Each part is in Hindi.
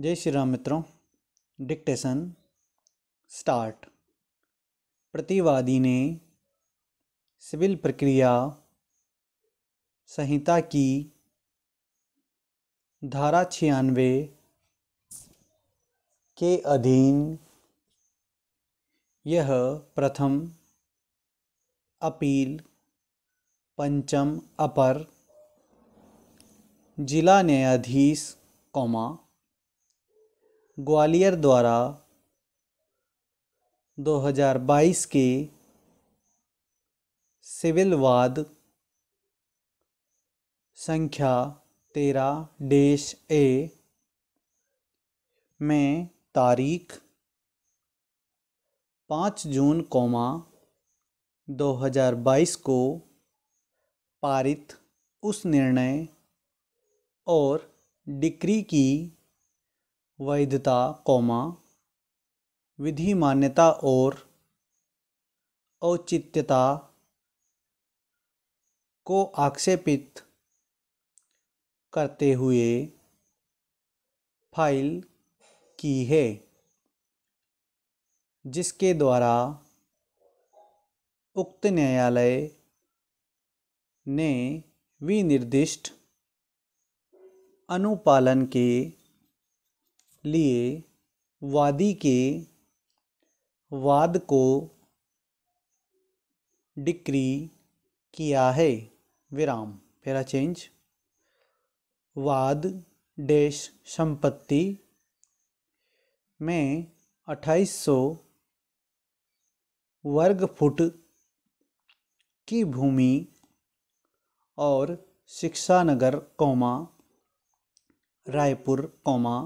जय श्री राम मित्रों डिक्टेशन स्टार्ट प्रतिवादी ने सिविल प्रक्रिया संहिता की धारा छियानवे के अधीन यह प्रथम अपील पंचम अपर जिला न्यायाधीश कौमा ग्वालियर द्वारा 2022 के सिविल वाद संख्या तेरह डेश ए में तारीख पाँच जून कोमा 2022 को पारित उस निर्णय और डिक्री की वैधता कौमा विधि मान्यता और औचित्यता को आक्षेपित करते हुए फाइल की है जिसके द्वारा उक्त न्यायालय ने विनिर्दिष्ट अनुपालन के लिए वादी के वाद को डिक्री किया है विराम पहला चेंज वाद डैश संपत्ति में 2800 वर्ग फुट की भूमि और शिक्षानगर कौमा रायपुर कौमा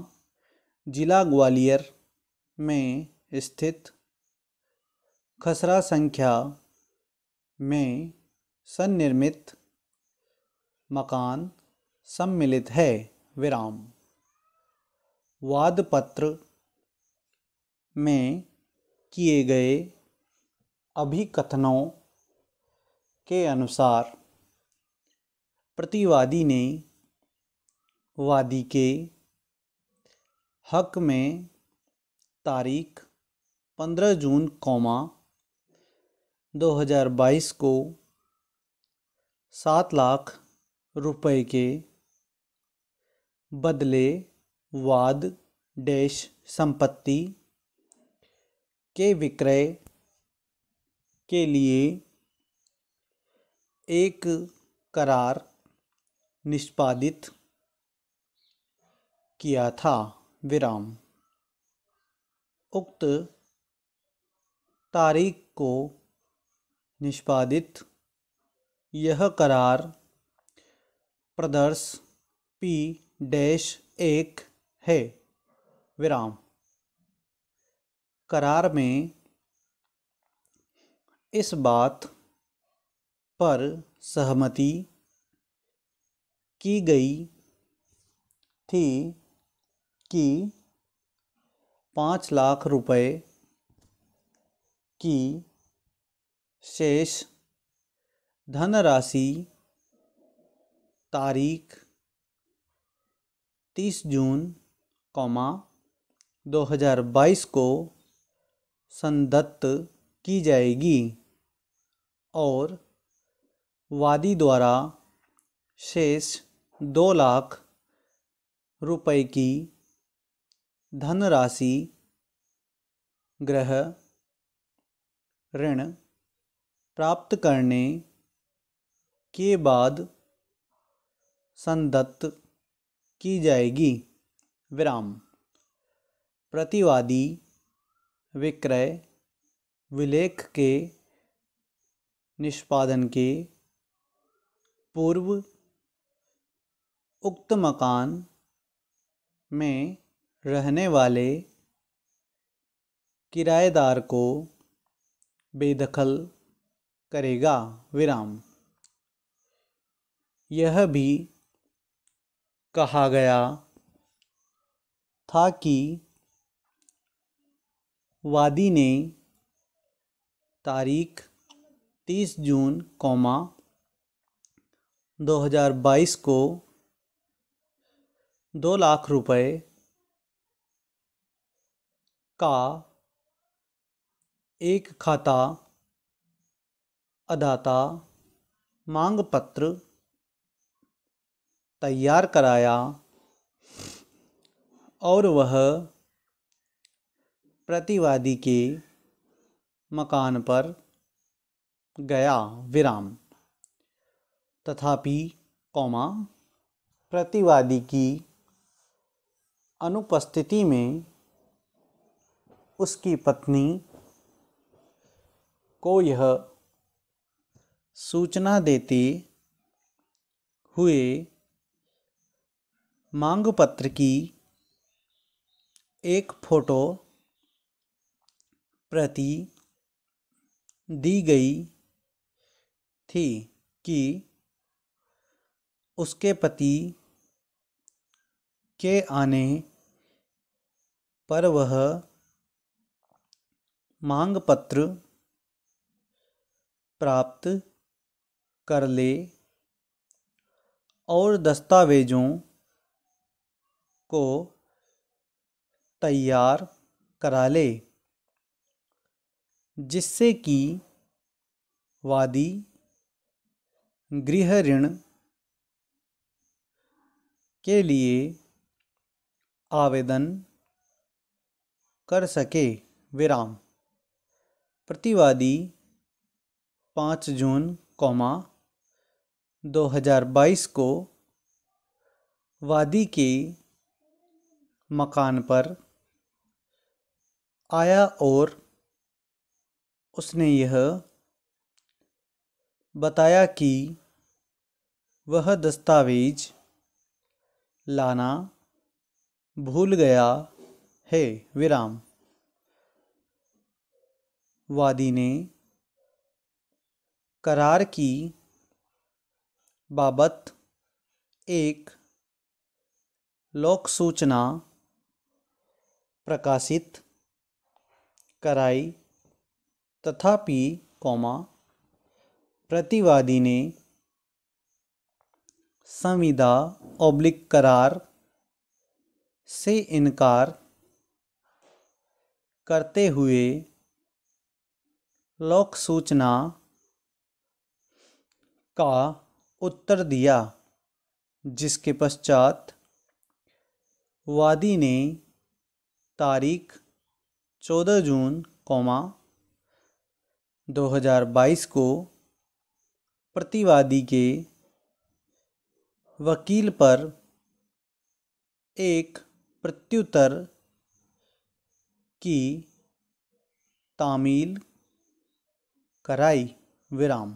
जिला ग्वालियर में स्थित खसरा संख्या में सन्निर्मित मकान सम्मिलित है विराम वादपत्र में किए गए अभिकथनों के अनुसार प्रतिवादी ने वादी के हक में तारीख 15 जून कौमा 2022 को सात लाख रुपए के बदले वाद डैश संपत्ति के विक्रय के लिए एक करार निष्पादित किया था विराम उक्त तारीख को निष्पादित यह करार प्रदर्श पी डैश एक है विराम करार में इस बात पर सहमति की गई थी कि पाँच लाख रुपए की शेष धनराशि तारीख तीस जून कौमा 2022 को संदत्त की जाएगी और वादी द्वारा शेष दो लाख रुपए की धन राशि ग्रह ऋण प्राप्त करने के बाद संदत्त की जाएगी विराम प्रतिवादी विक्रय विलेख के निष्पादन के पूर्व उक्त मकान में रहने वाले किराएदार को बेदखल करेगा विराम यह भी कहा गया था कि वादी ने तारीख 30 जून कौमा 2022 को दो लाख रुपए का एक खाता अदाता मांग पत्र तैयार कराया और वह प्रतिवादी के मकान पर गया विराम तथापि कौमा प्रतिवादी की अनुपस्थिति में उसकी पत्नी को यह सूचना देते हुए मांग पत्र की एक फोटो प्रति दी गई थी कि उसके पति के आने पर वह मांग पत्र प्राप्त कर ले और दस्तावेज़ों को तैयार करा ले जिससे कि वादी गृह ऋण के लिए आवेदन कर सके विराम प्रतिवादी पाँच जून कौमा 2022 को वादी के मकान पर आया और उसने यह बताया कि वह दस्तावेज लाना भूल गया है विराम वादी ने करार की बाबत एक लोक सूचना प्रकाशित कराई तथापि कौमा प्रतिवादी ने संविदा ओब्लिक करार से इनकार करते हुए लोक सूचना का उत्तर दिया जिसके पश्चात वादी ने तारीख 14 जून कौमा 2022 को प्रतिवादी के वकील पर एक प्रत्युत्तर की तामील कराई विराम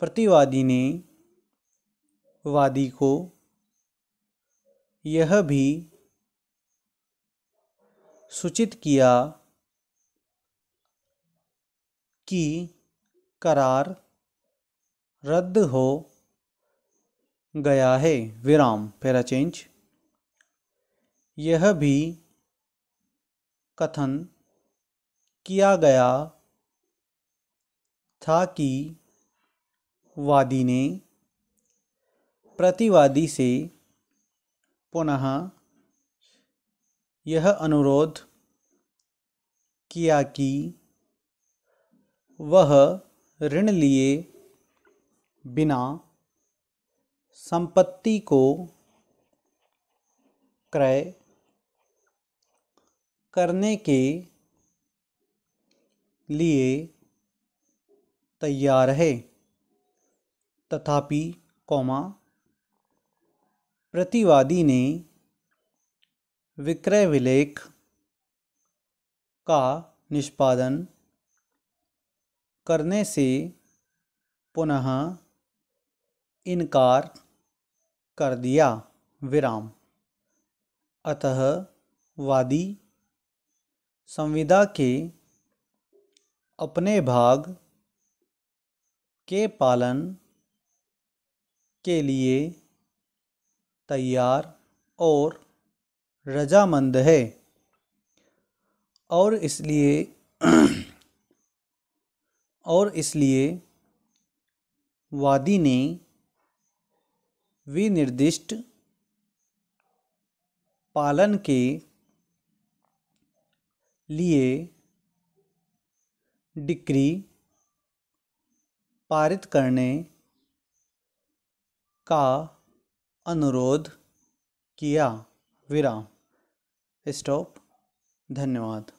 प्रतिवादी ने वादी को यह भी सूचित किया कि करार रद्द हो गया है विराम पैरा चेंज यह भी कथन किया गया था कि वादी ने प्रतिवादी से पुनः यह अनुरोध किया कि वह ऋण लिए बिना संपत्ति को क्रय करने के लिए तैयार है तथापि कौमा प्रतिवादी ने विक्रय विलेख का निष्पादन करने से पुनः इनकार कर दिया विराम अतः वादी संविदा के अपने भाग के पालन के लिए तैयार और रजामंद है और इसलिए और इसलिए वादी ने विनिर्दिष्ट पालन के लिए डिक्री पारित करने का अनुरोध किया विराम स्टॉप धन्यवाद